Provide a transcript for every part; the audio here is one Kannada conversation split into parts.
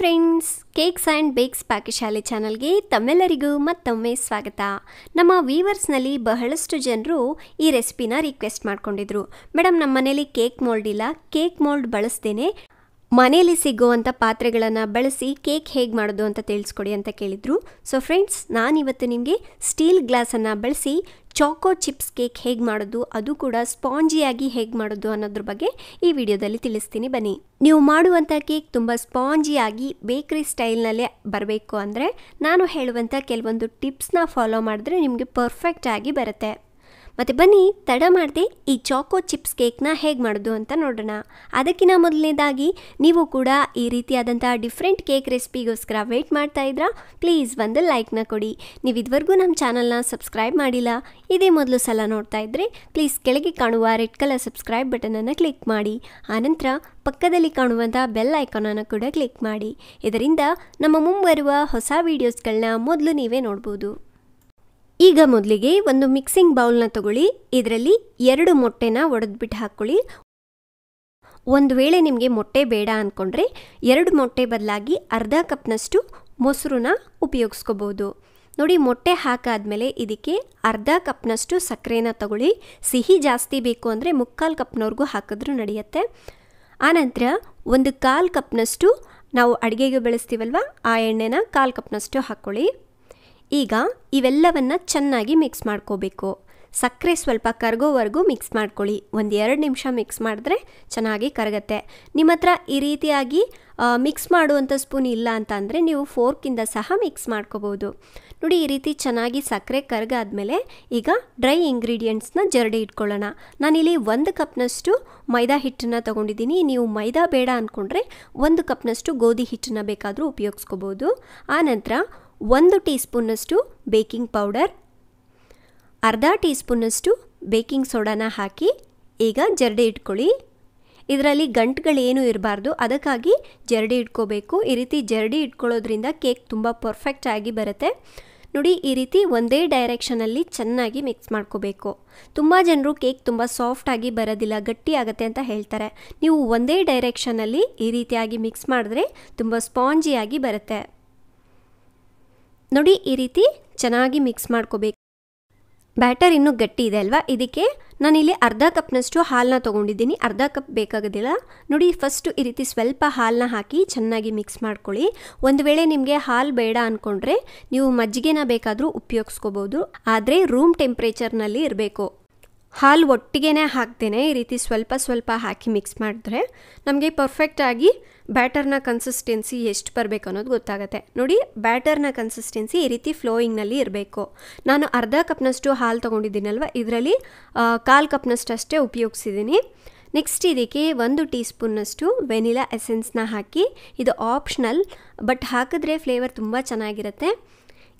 friends cakes and bakes Pakishale ಚಾನಲ್ಗೆ ತಮ್ಮೆಲ್ಲರಿಗೂ ಮತ್ತೊಮ್ಮೆ ಸ್ವಾಗತ ನಮ್ಮ ವೀವರ್ಸ್ನಲ್ಲಿ ಬಹಳಷ್ಟು ಜನರು ಈ ರೆಸಿಪಿನ ರಿಕ್ವೆಸ್ಟ್ ಮಾಡ್ಕೊಂಡಿದ್ರು ಮೇಡಮ್ ನಮ್ಮ ಮನೇಲಿ ಕೇಕ್ ಮೋಲ್ಡ್ ಇಲ್ಲ ಕೇಕ್ ಮೋಲ್ಡ್ ಬಳಸ್ತೇನೆ ಮನೆಯಲ್ಲಿ ಸಿಗುವಂಥ ಪಾತ್ರೆಗಳನ್ನು ಬಳಸಿ ಕೇಕ್ ಹೇಗೆ ಮಾಡೋದು ಅಂತ ತಿಳಿಸ್ಕೊಡಿ ಅಂತ ಕೇಳಿದರು ಸೊ ಫ್ರೆಂಡ್ಸ್ ನಾನಿವತ್ತು ನಿಮಗೆ ಸ್ಟೀಲ್ ಗ್ಲಾಸನ್ನು ಬಳಸಿ ಚಾಕೋ ಚಿಪ್ಸ್ ಕೇಕ್ ಹೇಗೆ ಮಾಡೋದು ಅದು ಕೂಡ ಸ್ಪಾಂಜಿಯಾಗಿ ಹೇಗೆ ಮಾಡೋದು ಅನ್ನೋದ್ರ ಬಗ್ಗೆ ಈ ವಿಡಿಯೋದಲ್ಲಿ ತಿಳಿಸ್ತೀನಿ ಬನ್ನಿ ನೀವು ಮಾಡುವಂಥ ಕೇಕ್ ತುಂಬ ಸ್ಪಾಂಜಿಯಾಗಿ ಬೇಕ್ರಿ ಸ್ಟೈಲ್ನಲ್ಲೇ ಬರಬೇಕು ಅಂದರೆ ನಾನು ಹೇಳುವಂಥ ಕೆಲವೊಂದು ಟಿಪ್ಸ್ನ ಫಾಲೋ ಮಾಡಿದ್ರೆ ನಿಮಗೆ ಪರ್ಫೆಕ್ಟಾಗಿ ಬರುತ್ತೆ ಮತ್ತು ಬನ್ನಿ ತಡ ಮಾಡದೆ ಈ ಚಾಕೋ ಚಿಪ್ಸ್ ಕೇಕ್ನ ಹೇಗೆ ಮಾಡೋದು ಅಂತ ನೋಡೋಣ ಅದಕ್ಕಿಂತ ಮೊದಲನೇದಾಗಿ ನೀವು ಕೂಡ ಈ ರೀತಿಯಾದಂಥ ಡಿಫ್ರೆಂಟ್ ಕೇಕ್ ರೆಸಿಪಿಗೋಸ್ಕರ ವೆಯ್ಟ್ ಮಾಡ್ತಾ ಇದ್ರಾ ಪ್ಲೀಸ್ ಒಂದು ಲೈಕ್ನ ಕೊಡಿ ನೀವು ಇದುವರೆಗೂ ನಮ್ಮ ಚಾನಲ್ನ ಸಬ್ಸ್ಕ್ರೈಬ್ ಮಾಡಿಲ್ಲ ಇದೇ ಮೊದಲು ಸಲ ನೋಡ್ತಾ ಇದ್ರೆ ಪ್ಲೀಸ್ ಕೆಳಗೆ ಕಾಣುವ ರೆಡ್ ಕಲರ್ ಸಬ್ಸ್ಕ್ರೈಬ್ ಬಟನನ್ನು ಕ್ಲಿಕ್ ಮಾಡಿ ಆನಂತರ ಪಕ್ಕದಲ್ಲಿ ಕಾಣುವಂಥ ಬೆಲ್ ಐಕಾನನ್ನು ಕೂಡ ಕ್ಲಿಕ್ ಮಾಡಿ ಇದರಿಂದ ನಮ್ಮ ಮುಂಬರುವ ಹೊಸ ವೀಡಿಯೋಸ್ಗಳನ್ನ ಮೊದಲು ನೀವೇ ನೋಡ್ಬೋದು ಈಗ ಮೊದಲಿಗೆ ಒಂದು ಮಿಕ್ಸಿಂಗ್ ಬೌಲ್ನ ತಗೊಳ್ಳಿ ಇದರಲ್ಲಿ ಎರಡು ಮೊಟ್ಟೆನ ಒಡೆದ್ಬಿಟ್ಟು ಹಾಕ್ಕೊಳ್ಳಿ ಒಂದು ವೇಳೆ ನಿಮಗೆ ಮೊಟ್ಟೆ ಬೇಡ ಅಂದ್ಕೊಂಡ್ರೆ ಎರಡು ಮೊಟ್ಟೆ ಬದಲಾಗಿ ಅರ್ಧ ಕಪ್ನಷ್ಟು ಮೊಸರನ್ನ ಉಪಯೋಗಿಸ್ಕೋಬೋದು ನೋಡಿ ಮೊಟ್ಟೆ ಹಾಕಾದಮೇಲೆ ಇದಕ್ಕೆ ಅರ್ಧ ಕಪ್ನಷ್ಟು ಸಕ್ಕರೆನ ತಗೊಳ್ಳಿ ಸಿಹಿ ಜಾಸ್ತಿ ಬೇಕು ಅಂದರೆ ಮುಕ್ಕಾಲು ಕಪ್ನವ್ರಿಗೂ ಹಾಕಿದ್ರೂ ನಡೆಯುತ್ತೆ ಆನಂತರ ಒಂದು ಕಾಲು ಕಪ್ನಷ್ಟು ನಾವು ಅಡುಗೆಗೆ ಬೆಳೆಸ್ತೀವಲ್ವ ಆ ಎಣ್ಣೆನ ಕಾಲು ಕಪ್ನಷ್ಟು ಹಾಕ್ಕೊಳ್ಳಿ ಈಗ ಇವೆಲ್ಲವನ್ನು ಚೆನ್ನಾಗಿ ಮಿಕ್ಸ್ ಮಾಡ್ಕೋಬೇಕು ಸಕ್ಕರೆ ಸ್ವಲ್ಪ ಕರಗೋವರೆಗೂ ಮಿಕ್ಸ್ ಮಾಡ್ಕೊಳ್ಳಿ ಒಂದು ಎರಡು ನಿಮಿಷ ಮಿಕ್ಸ್ ಮಾಡಿದ್ರೆ ಚೆನ್ನಾಗಿ ಕರಗತ್ತೆ ನಿಮ್ಮ ಹತ್ರ ಈ ರೀತಿಯಾಗಿ ಮಿಕ್ಸ್ ಮಾಡುವಂಥ ಸ್ಪೂನ್ ಇಲ್ಲ ಅಂತ ಅಂದರೆ ನೀವು ಫೋರ್ಕಿಂದ ಸಹ ಮಿಕ್ಸ್ ಮಾಡ್ಕೋಬೋದು ನೋಡಿ ಈ ರೀತಿ ಚೆನ್ನಾಗಿ ಸಕ್ಕರೆ ಕರಗಾದ್ಮೇಲೆ ಈಗ ಡ್ರೈ ಇಂಗ್ರೀಡಿಯೆಂಟ್ಸ್ನ ಜರಡಿ ಇಟ್ಕೊಳ್ಳೋಣ ನಾನಿಲ್ಲಿ ಒಂದು ಕಪ್ನಷ್ಟು ಮೈದಾ ಹಿಟ್ಟನ್ನು ತೊಗೊಂಡಿದ್ದೀನಿ ನೀವು ಮೈದಾ ಬೇಡ ಅಂದ್ಕೊಂಡ್ರೆ ಒಂದು ಕಪ್ನಷ್ಟು ಗೋಧಿ ಹಿಟ್ಟನ್ನು ಬೇಕಾದರೂ ಉಪಯೋಗಿಸ್ಕೋಬೋದು ಆನಂತರ ಒಂದು ಟೀ ಸ್ಪೂನಷ್ಟು ಬೇಕಿಂಗ್ ಪೌಡರ್ ಅರ್ಧ ಟೀ ಸ್ಪೂನಷ್ಟು ಬೇಕಿಂಗ್ ಸೋಡಾನ ಹಾಕಿ ಈಗ ಜರಡಿ ಇಟ್ಕೊಳ್ಳಿ ಇದರಲ್ಲಿ ಗಂಟುಗಳೇನೂ ಇರಬಾರ್ದು ಅದಕ್ಕಾಗಿ ಜರಡಿ ಇಟ್ಕೋಬೇಕು ಈ ರೀತಿ ಜರಡಿ ಇಟ್ಕೊಳ್ಳೋದ್ರಿಂದ ಕೇಕ್ ತುಂಬ ಪರ್ಫೆಕ್ಟಾಗಿ ಬರುತ್ತೆ ನೋಡಿ ಈ ರೀತಿ ಒಂದೇ ಡೈರೆಕ್ಷನಲ್ಲಿ ಚೆನ್ನಾಗಿ ಮಿಕ್ಸ್ ಮಾಡ್ಕೋಬೇಕು ತುಂಬ ಜನರು ಕೇಕ್ ತುಂಬ ಸಾಫ್ಟಾಗಿ ಬರೋದಿಲ್ಲ ಗಟ್ಟಿ ಆಗುತ್ತೆ ಅಂತ ಹೇಳ್ತಾರೆ ನೀವು ಒಂದೇ ಡೈರೆಕ್ಷನಲ್ಲಿ ಈ ರೀತಿಯಾಗಿ ಮಿಕ್ಸ್ ಮಾಡಿದ್ರೆ ತುಂಬ ಸ್ಪಾಂಜಿಯಾಗಿ ಬರುತ್ತೆ ನೋಡಿ ಈ ರೀತಿ ಚೆನ್ನಾಗಿ ಮಿಕ್ಸ್ ಮಾಡ್ಕೋಬೇಕು ಬ್ಯಾಟರ್ ಇನ್ನೂ ಗಟ್ಟಿ ಇದೆ ಅಲ್ವಾ ಇದಕ್ಕೆ ನಾನಿಲ್ಲಿ ಅರ್ಧ ಕಪ್ನಷ್ಟು ಹಾಲನ್ನ ತೊಗೊಂಡಿದ್ದೀನಿ ಅರ್ಧ ಕಪ್ ಬೇಕಾಗೋದಿಲ್ಲ ನೋಡಿ ಫಸ್ಟು ಈ ರೀತಿ ಸ್ವಲ್ಪ ಹಾಲನ್ನ ಹಾಕಿ ಚೆನ್ನಾಗಿ ಮಿಕ್ಸ್ ಮಾಡ್ಕೊಳ್ಳಿ ಒಂದು ವೇಳೆ ನಿಮಗೆ ಹಾಲು ಬೇಡ ಅಂದ್ಕೊಂಡ್ರೆ ನೀವು ಮಜ್ಜಿಗೆನ ಬೇಕಾದರೂ ಉಪಯೋಗಿಸ್ಕೋಬೋದು ಆದರೆ ರೂಮ್ ಟೆಂಪ್ರೇಚರ್ನಲ್ಲಿ ಇರಬೇಕು ಹಾಲು ಒಟ್ಟಿಗೆನೇ ಹಾಕ್ತೇನೆ ಈ ರೀತಿ ಸ್ವಲ್ಪ ಸ್ವಲ್ಪ ಹಾಕಿ ಮಿಕ್ಸ್ ಮಾಡಿದ್ರೆ ನಮಗೆ ಪರ್ಫೆಕ್ಟಾಗಿ ಬ್ಯಾಟರ್ನ ಕನ್ಸಿಸ್ಟೆನ್ಸಿ ಎಷ್ಟು ಬರಬೇಕು ಅನ್ನೋದು ಗೊತ್ತಾಗುತ್ತೆ ನೋಡಿ ಬ್ಯಾಟರ್ನ ಕನ್ಸಿಸ್ಟೆನ್ಸಿ ಈ ರೀತಿ ಫ್ಲೋಯಿಂಗ್ನಲ್ಲಿ ಇರಬೇಕು ನಾನು ಅರ್ಧ ಕಪ್ನಷ್ಟು ಹಾಲು ತೊಗೊಂಡಿದ್ದೀನಲ್ವ ಇದರಲ್ಲಿ ಕಾಲು ಅಷ್ಟೇ ಉಪಯೋಗಿಸಿದ್ದೀನಿ ನೆಕ್ಸ್ಟ್ ಇದಕ್ಕೆ ಒಂದು ಟೀ ಸ್ಪೂನ್ನಷ್ಟು ವೆನಿಲಾ ಎಸೆನ್ಸ್ನ ಹಾಕಿ ಇದು ಆಪ್ಷನಲ್ ಬಟ್ ಹಾಕಿದ್ರೆ ಫ್ಲೇವರ್ ತುಂಬ ಚೆನ್ನಾಗಿರುತ್ತೆ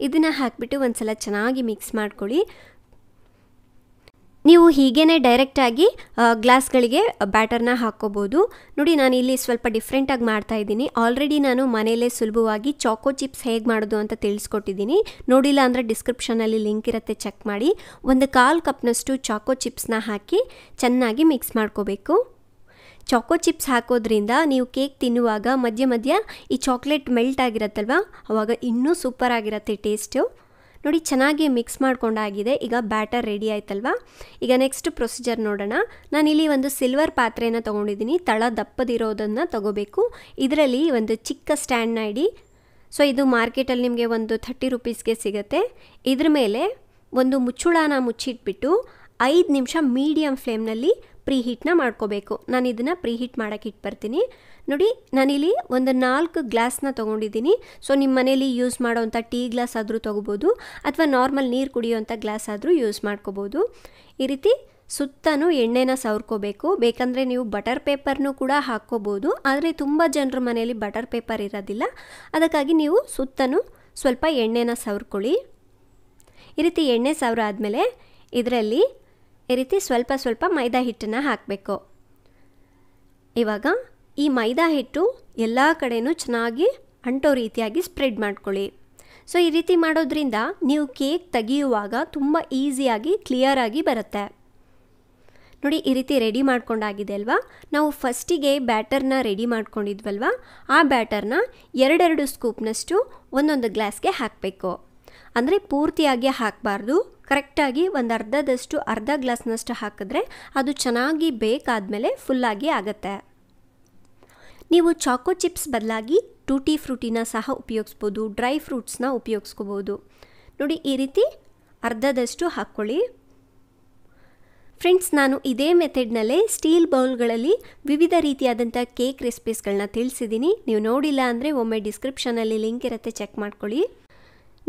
ಇದನ್ನು ಹಾಕಿಬಿಟ್ಟು ಒಂದು ಸಲ ಚೆನ್ನಾಗಿ ಮಿಕ್ಸ್ ಮಾಡ್ಕೊಳ್ಳಿ ನೀವು ಹೀಗೇ ಡೈರೆಕ್ಟಾಗಿ ಗ್ಲಾಸ್ಗಳಿಗೆ ಬ್ಯಾಟರ್ನ ಹಾಕೋಬೋದು ನೋಡಿ ನಾನು ಇಲ್ಲಿ ಸ್ವಲ್ಪ ಡಿಫ್ರೆಂಟಾಗಿ ಮಾಡ್ತಾ ಇದ್ದೀನಿ ಆಲ್ರೆಡಿ ನಾನು ಮನೆಯಲ್ಲೇ ಸುಲಭವಾಗಿ ಚಾಕೋ ಚಿಪ್ಸ್ ಹೇಗೆ ಮಾಡೋದು ಅಂತ ತಿಳಿಸ್ಕೊಟ್ಟಿದ್ದೀನಿ ನೋಡಿಲ್ಲ ಅಂದರೆ ಡಿಸ್ಕ್ರಿಪ್ಷನಲ್ಲಿ ಲಿಂಕ್ ಇರುತ್ತೆ ಚೆಕ್ ಮಾಡಿ ಒಂದು ಕಾಲು ಕಪ್ನಷ್ಟು ಚಾಕೋ ಚಿಪ್ಸ್ನ ಹಾಕಿ ಚೆನ್ನಾಗಿ ಮಿಕ್ಸ್ ಮಾಡ್ಕೋಬೇಕು ಚಾಕೋ ಚಿಪ್ಸ್ ಹಾಕೋದ್ರಿಂದ ನೀವು ಕೇಕ್ ತಿನ್ನುವಾಗ ಮಧ್ಯ ಮಧ್ಯ ಈ ಚಾಕ್ಲೇಟ್ ಮೆಲ್ಟ್ ಆಗಿರತ್ತಲ್ವ ಆವಾಗ ಇನ್ನೂ ಸೂಪರ್ ಆಗಿರುತ್ತೆ ಟೇಸ್ಟು ನೋಡಿ ಚೆನ್ನಾಗಿ ಮಿಕ್ಸ್ ಮಾಡ್ಕೊಂಡಾಗಿದೆ ಈಗ ಬ್ಯಾಟರ್ ರೆಡಿ ಆಯ್ತಲ್ವಾ ಈಗ ನೆಕ್ಸ್ಟ್ ಪ್ರೊಸೀಜರ್ ನೋಡೋಣ ನಾನಿಲ್ಲಿ ಒಂದು ಸಿಲ್ವರ್ ಪಾತ್ರೆಯನ್ನು ತೊಗೊಂಡಿದ್ದೀನಿ ತಳ ದಪ್ಪದಿರೋದನ್ನು ತಗೋಬೇಕು ಇದರಲ್ಲಿ ಒಂದು ಚಿಕ್ಕ ಸ್ಟ್ಯಾಂಡ್ನ ಇಡಿ ಸೊ ಇದು ಮಾರ್ಕೆಟಲ್ಲಿ ನಿಮಗೆ ಒಂದು ಥರ್ಟಿ ರುಪೀಸ್ಗೆ ಸಿಗುತ್ತೆ ಇದ್ರ ಮೇಲೆ ಒಂದು ಮುಚ್ಚುಳಾನ ಮುಚ್ಚಿಟ್ಬಿಟ್ಟು ಐದು ನಿಮಿಷ ಮೀಡಿಯಮ್ ಫ್ಲೇಮ್ನಲ್ಲಿ ಪ್ರೀ ಹೀಟ್ನ ಮಾಡ್ಕೋಬೇಕು ನಾನು ಇದನ್ನು ಪ್ರೀ ಹೀಟ್ ಮಾಡೋಕ್ಕೆ ಬರ್ತೀನಿ ನೋಡಿ ನಾನಿಲ್ಲಿ ಒಂದು ನಾಲ್ಕು ಗ್ಲಾಸ್ನ ತೊಗೊಂಡಿದ್ದೀನಿ ಸೊ ನಿಮ್ಮ ಮನೇಲಿ ಯೂಸ್ ಮಾಡೋವಂಥ ಟೀ ಗ್ಲಾಸ್ ಆದರೂ ತೊಗೋಬೋದು ಅಥವಾ ನಾರ್ಮಲ್ ನೀರು ಕುಡಿಯೋವಂಥ ಗ್ಲಾಸ್ ಆದರೂ ಯೂಸ್ ಮಾಡ್ಕೋಬೋದು ಈ ರೀತಿ ಸುತ್ತನೂ ಎಣ್ಣೆನ ಸವರ್ಕೋಬೇಕು ಬೇಕಂದರೆ ನೀವು ಬಟರ್ ಪೇಪರ್ನೂ ಕೂಡ ಹಾಕ್ಕೋಬೋದು ಆದರೆ ತುಂಬ ಜನರ ಮನೆಯಲ್ಲಿ ಬಟರ್ ಪೇಪರ್ ಇರೋದಿಲ್ಲ ಅದಕ್ಕಾಗಿ ನೀವು ಸುತ್ತನೂ ಸ್ವಲ್ಪ ಎಣ್ಣೆನ ಸವರ್ಕೊಳ್ಳಿ ಈ ರೀತಿ ಎಣ್ಣೆ ಸಾವಿರ ಆದಮೇಲೆ ಇದರಲ್ಲಿ ಈ ರೀತಿ ಸ್ವಲ್ಪ ಸ್ವಲ್ಪ ಮೈದಾ ಹಿಟ್ಟನ್ನು ಹಾಕಬೇಕು ಇವಾಗ ಈ ಮೈದಾ ಹಿಟ್ಟು ಎಲ್ಲ ಕಡೆಯೂ ಚೆನ್ನಾಗಿ ಅಂಟೋ ರೀತಿಯಾಗಿ ಸ್ಪ್ರೆಡ್ ಮಾಡ್ಕೊಳ್ಳಿ ಸೊ ಈ ರೀತಿ ಮಾಡೋದ್ರಿಂದ ನೀವು ಕೇಕ್ ತೆಗೆಯುವಾಗ ತುಂಬ ಈಸಿಯಾಗಿ ಕ್ಲಿಯರಾಗಿ ಬರುತ್ತೆ ನೋಡಿ ಈ ರೀತಿ ರೆಡಿ ಮಾಡ್ಕೊಂಡಾಗಿದೆ ಅಲ್ವಾ ನಾವು ಫಸ್ಟಿಗೆ ಬ್ಯಾಟರ್ನ ರೆಡಿ ಮಾಡ್ಕೊಂಡಿದ್ವಲ್ವಾ ಆ ಬ್ಯಾಟರ್ನ ಎರಡೆರಡು ಸ್ಕೂಪ್ನಷ್ಟು ಒಂದೊಂದು ಗ್ಲಾಸ್ಗೆ ಹಾಕಬೇಕು ಅಂದರೆ ಪೂರ್ತಿಯಾಗಿ ಹಾಕಬಾರ್ದು ಕರೆಕ್ಟಾಗಿ ಒಂದು ಅರ್ಧದಷ್ಟು ಅರ್ಧ ಗ್ಲಾಸ್ನಷ್ಟು ಹಾಕಿದ್ರೆ ಅದು ಚೆನ್ನಾಗಿ ಬೇಕಾದಮೇಲೆ ಫುಲ್ಲಾಗಿ ಆಗುತ್ತೆ ನೀವು ಚಾಕೋ ಚಿಪ್ಸ್ ಬದಲಾಗಿ ಟೂಟಿ ಫ್ರೂಟಿನ ಸಹ ಉಪಯೋಗಿಸ್ಬೋದು ಡ್ರೈ ಫ್ರೂಟ್ಸ್ನ ಉಪಯೋಗಿಸ್ಕೋಬೋದು ನೋಡಿ ಈ ರೀತಿ ಅರ್ಧದಷ್ಟು ಹಾಕ್ಕೊಳ್ಳಿ ಫ್ರೆಂಡ್ಸ್ ನಾನು ಇದೇ ಮೆಥಡ್ನಲ್ಲೇ ಸ್ಟೀಲ್ ಬೌಲ್ಗಳಲ್ಲಿ ವಿವಿಧ ರೀತಿಯಾದಂಥ ಕೇಕ್ ರೆಸಿಪೀಸ್ಗಳನ್ನ ತಿಳಿಸಿದ್ದೀನಿ ನೀವು ನೋಡಿಲ್ಲ ಅಂದರೆ ಒಮ್ಮೆ ಡಿಸ್ಕ್ರಿಪ್ಷನಲ್ಲಿ ಲಿಂಕ್ ಇರುತ್ತೆ ಚೆಕ್ ಮಾಡ್ಕೊಳ್ಳಿ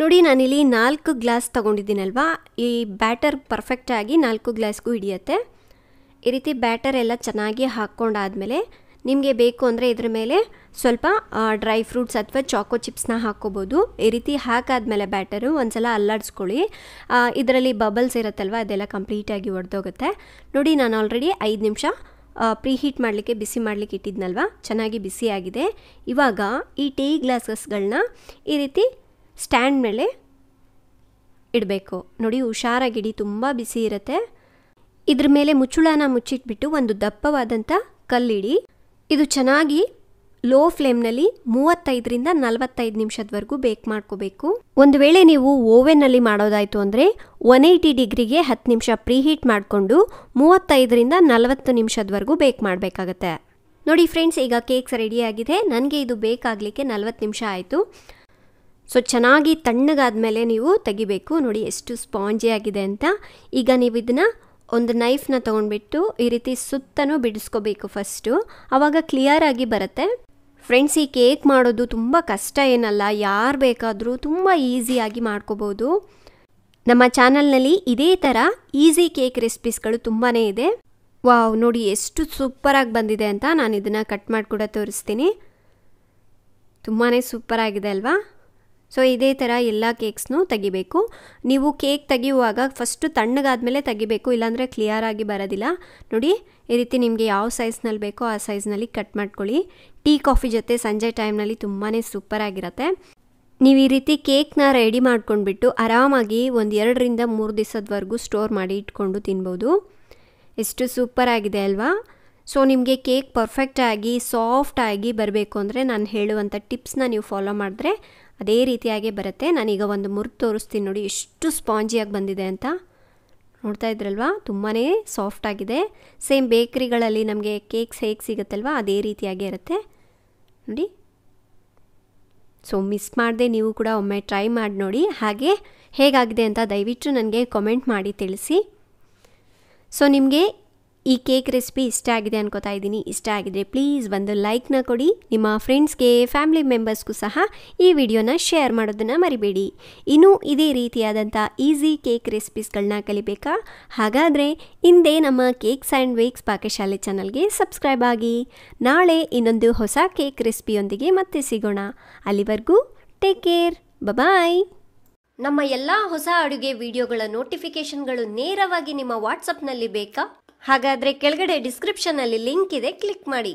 ನೋಡಿ ನಾನಿಲ್ಲಿ ನಾಲ್ಕು ಗ್ಲಾಸ್ ತೊಗೊಂಡಿದ್ದೀನಲ್ವಾ ಈ ಬ್ಯಾಟರ್ ಪರ್ಫೆಕ್ಟಾಗಿ ನಾಲ್ಕು ಗ್ಲಾಸ್ಗೂ ಹಿಡಿಯುತ್ತೆ ಈ ರೀತಿ ಬ್ಯಾಟರ್ ಎಲ್ಲ ಚೆನ್ನಾಗಿ ಹಾಕ್ಕೊಂಡಾದಮೇಲೆ ನಿಮಗೆ ಬೇಕು ಅಂದರೆ ಇದ್ರ ಮೇಲೆ ಸ್ವಲ್ಪ ಡ್ರೈ ಫ್ರೂಟ್ಸ್ ಅಥವಾ ಚಾಕೋ ಚಿಪ್ಸ್ನ ಹಾಕ್ಕೋಬೋದು ಈ ರೀತಿ ಹಾಕಾದ್ಮೇಲೆ ಬ್ಯಾಟರು ಒಂದು ಸಲ ಅಲ್ಲಾಡಿಸ್ಕೊಳ್ಳಿ ಇದರಲ್ಲಿ ಬಬಲ್ಸ್ ಇರುತ್ತಲ್ವ ಅದೆಲ್ಲ ಕಂಪ್ಲೀಟಾಗಿ ಒಡೆದೋಗುತ್ತೆ ನೋಡಿ ನಾನು ಆಲ್ರೆಡಿ ಐದು ನಿಮಿಷ ಪ್ರೀ ಹೀಟ್ ಮಾಡಲಿಕ್ಕೆ ಬಿಸಿ ಮಾಡಲಿಕ್ಕೆ ಇಟ್ಟಿದ್ನಲ್ವ ಚೆನ್ನಾಗಿ ಬಿಸಿಯಾಗಿದೆ ಇವಾಗ ಈ ಟೀ ಗ್ಲಾಸಸ್ಗಳನ್ನ ಈ ರೀತಿ ಸ್ಟ್ಯಾಂಡ್ ಮೇಲೆ ಇಡಬೇಕು ನೋಡಿ ಹುಷಾರಾಗಿಡಿ ತುಂಬ ಬಿಸಿ ಇರುತ್ತೆ ಇದ್ರ ಮೇಲೆ ಮುಚ್ಚುಳನ ಮುಚ್ಚಿಟ್ಬಿಟ್ಟು ಒಂದು ದಪ್ಪವಾದಂಥ ಕಲ್ಲಿಡಿ ಇದು ಚೆನ್ನಾಗಿ ಲೋ ಫ್ಲೇಮ್ನಲ್ಲಿ ಮೂವತ್ತೈದರಿಂದ ನಲವತ್ತೈದು ನಿಮಿಷದವರೆಗೂ ಬೇಕ್ ಮಾಡ್ಕೋಬೇಕು ಒಂದು ವೇಳೆ ನೀವು ಓವೆನ್ನಲ್ಲಿ ಮಾಡೋದಾಯಿತು ಅಂದರೆ ಒನ್ ಏಯ್ಟಿ ಡಿಗ್ರಿಗೆ ಹತ್ತು ನಿಮಿಷ ಪ್ರೀಹೀಟ್ ಮಾಡಿಕೊಂಡು ಮೂವತ್ತೈದರಿಂದ ನಲವತ್ತು ನಿಮಿಷದವರೆಗೂ ಬೇಕ್ ಮಾಡಬೇಕಾಗತ್ತೆ ನೋಡಿ ಫ್ರೆಂಡ್ಸ್ ಈಗ ಕೇಕ್ಸ್ ರೆಡಿಯಾಗಿದೆ ನನಗೆ ಇದು ಬೇಕಾಗಲಿಕ್ಕೆ ನಲವತ್ತು ನಿಮಿಷ ಆಯಿತು ಸೊ ಚೆನ್ನಾಗಿ ತಣ್ಣಗಾದಮೇಲೆ ನೀವು ತೆಗಿಬೇಕು ನೋಡಿ ಎಷ್ಟು ಸ್ಪಾಂಜಿ ಆಗಿದೆ ಅಂತ ಈಗ ನೀವು ಇದನ್ನು ಒಂದು ನೈಫ್ನ ತೊಗೊಂಡ್ಬಿಟ್ಟು ಈ ರೀತಿ ಸುತ್ತನೂ ಬಿಡಿಸ್ಕೋಬೇಕು ಫಸ್ಟು ಆವಾಗ ಕ್ಲಿಯರಾಗಿ ಬರುತ್ತೆ ಫ್ರೆಂಡ್ಸ್ ಈ ಕೇಕ್ ಮಾಡೋದು ತುಂಬ ಕಷ್ಟ ಏನಲ್ಲ ಯಾರು ಬೇಕಾದರೂ ತುಂಬ ಈಸಿಯಾಗಿ ಮಾಡ್ಕೋಬೋದು ನಮ್ಮ ಚಾನಲ್ನಲ್ಲಿ ಇದೇ ಥರ ಈಸಿ ಕೇಕ್ ರೆಸಿಪೀಸ್ಗಳು ತುಂಬಾ ಇದೆ ವಾವ್ ನೋಡಿ ಎಷ್ಟು ಸೂಪರಾಗಿ ಬಂದಿದೆ ಅಂತ ನಾನು ಇದನ್ನು ಕಟ್ ಮಾಡಿ ಕೂಡ ತೋರಿಸ್ತೀನಿ ತುಂಬಾ ಸೂಪರಾಗಿದೆ ಅಲ್ವಾ ಸೊ ಇದೇ ಥರ ಎಲ್ಲ ಕೇಕ್ಸ್ನೂ ತೆಗಿಬೇಕು ನೀವು ಕೇಕ್ ತೆಗೆಯುವಾಗ ಫಸ್ಟು ತಣ್ಣಗಾದಮೇಲೆ ತೆಗಿಬೇಕು ಇಲ್ಲಾಂದರೆ ಕ್ಲಿಯರ್ ಆಗಿ ಬರೋದಿಲ್ಲ ನೋಡಿ ಈ ರೀತಿ ನಿಮಗೆ ಯಾವ ಸೈಜ್ನಲ್ಲಿ ಬೇಕೋ ಆ ಸೈಜ್ನಲ್ಲಿ ಕಟ್ ಮಾಡ್ಕೊಳ್ಳಿ ಟೀ ಕಾಫಿ ಜೊತೆ ಸಂಜೆ ಟೈಮ್ನಲ್ಲಿ ತುಂಬಾ ಆಗಿರುತ್ತೆ ನೀವು ಈ ರೀತಿ ಕೇಕ್ನ ರೆಡಿ ಮಾಡ್ಕೊಂಡ್ಬಿಟ್ಟು ಆರಾಮಾಗಿ ಒಂದು ಎರಡರಿಂದ ಮೂರು ದಿವಸದವರೆಗೂ ಸ್ಟೋರ್ ಮಾಡಿ ಇಟ್ಕೊಂಡು ತಿನ್ಬೋದು ಎಷ್ಟು ಸೂಪರ್ ಆಗಿದೆ ಅಲ್ವಾ ಸೊ ನಿಮಗೆ ಕೇಕ್ ಪರ್ಫೆಕ್ಟಾಗಿ ಸಾಫ್ಟಾಗಿ ಬರಬೇಕು ಅಂದರೆ ನಾನು ಹೇಳುವಂಥ ಟಿಪ್ಸ್ನ ನೀವು ಫಾಲೋ ಮಾಡಿದ್ರೆ ಅದೇ ರೀತಿಯಾಗಿ ಬರುತ್ತೆ ನಾನೀಗ ಒಂದು ಮುರಿದು ತೋರಿಸ್ತೀನಿ ನೋಡಿ ಎಷ್ಟು ಸ್ಪಾಂಜಿಯಾಗಿ ಬಂದಿದೆ ಅಂತ ನೋಡ್ತಾ ಇದ್ರಲ್ವಾ ತುಂಬಾ ಸಾಫ್ಟ್ ಆಗಿದೆ ಸೇಮ್ ಬೇಕ್ರಿಗಳಲ್ಲಿ ನಮಗೆ ಕೇಕ್ಸ್ ಹೇಗೆ ಸಿಗುತ್ತಲ್ವ ಅದೇ ರೀತಿಯಾಗಿ ಇರುತ್ತೆ ನೋಡಿ ಸೊ ಮಿಸ್ ಮಾಡದೆ ನೀವು ಕೂಡ ಒಮ್ಮೆ ಟ್ರೈ ಮಾಡಿ ನೋಡಿ ಹಾಗೆ ಹೇಗಾಗಿದೆ ಅಂತ ದಯವಿಟ್ಟು ನನಗೆ ಕಮೆಂಟ್ ಮಾಡಿ ತಿಳಿಸಿ ಸೊ ನಿಮಗೆ ಈ ಕೇಕ್ ರೆಸಿಪಿ ಇಷ್ಟ ಆಗಿದೆ ಅನ್ಕೋತಾ ಇದ್ದೀನಿ ಇಷ್ಟ ಆಗಿದ್ರೆ ಪ್ಲೀಸ್ ಒಂದು ಲೈಕ್ನ ಕೊಡಿ ನಿಮ್ಮ ಫ್ರೆಂಡ್ಸ್ಗೆ ಫ್ಯಾಮಿಲಿ ಮೆಂಬರ್ಸ್ಗೂ ಸಹ ಈ ವಿಡಿಯೋನ ಶೇರ್ ಮಾಡೋದನ್ನು ಮರಿಬೇಡಿ ಇನ್ನೂ ಇದೇ ರೀತಿಯಾದಂಥ ಈಸಿ ಕೇಕ್ ರೆಸಿಪೀಸ್ಗಳನ್ನ ಕಲಿಬೇಕಾ ಹಾಗಾದರೆ ಹಿಂದೆ ನಮ್ಮ ಕೇಕ್ಸ್ ಆ್ಯಂಡ್ ವೇಕ್ಸ್ ಪಾಕಶಾಲೆ ಚಾನಲ್ಗೆ ಸಬ್ಸ್ಕ್ರೈಬ್ ಆಗಿ ನಾಳೆ ಇನ್ನೊಂದು ಹೊಸ ಕೇಕ್ ರೆಸಿಪಿಯೊಂದಿಗೆ ಮತ್ತೆ ಸಿಗೋಣ ಅಲ್ಲಿವರೆಗೂ ಟೇಕ್ ಕೇರ್ ಬಬಾಯ್ ನಮ್ಮ ಎಲ್ಲ ಹೊಸ ಅಡುಗೆ ವಿಡಿಯೋಗಳ ನೋಟಿಫಿಕೇಷನ್ಗಳು ನೇರವಾಗಿ ನಿಮ್ಮ ವಾಟ್ಸಪ್ನಲ್ಲಿ ಬೇಕಾ ಹಾಗಾದರೆ ಕೆಳಗಡೆ ಡಿಸ್ಕ್ರಿಪ್ಷನ್ನಲ್ಲಿ ಲಿಂಕ್ ಇದೆ ಕ್ಲಿಕ್ ಮಾಡಿ